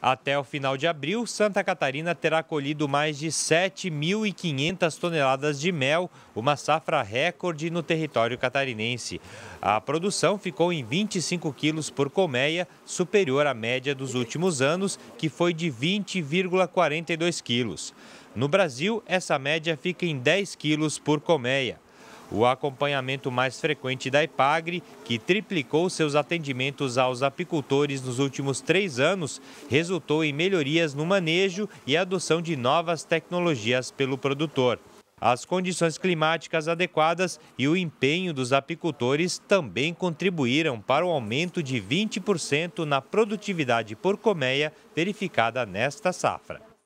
Até o final de abril, Santa Catarina terá colhido mais de 7.500 toneladas de mel, uma safra recorde no território catarinense. A produção ficou em 25 quilos por colmeia, superior à média dos últimos anos, que foi de 20,42 quilos. No Brasil, essa média fica em 10 quilos por colmeia o acompanhamento mais frequente da Ipagre, que triplicou seus atendimentos aos apicultores nos últimos três anos, resultou em melhorias no manejo e adoção de novas tecnologias pelo produtor. As condições climáticas adequadas e o empenho dos apicultores também contribuíram para o aumento de 20% na produtividade por colmeia verificada nesta safra.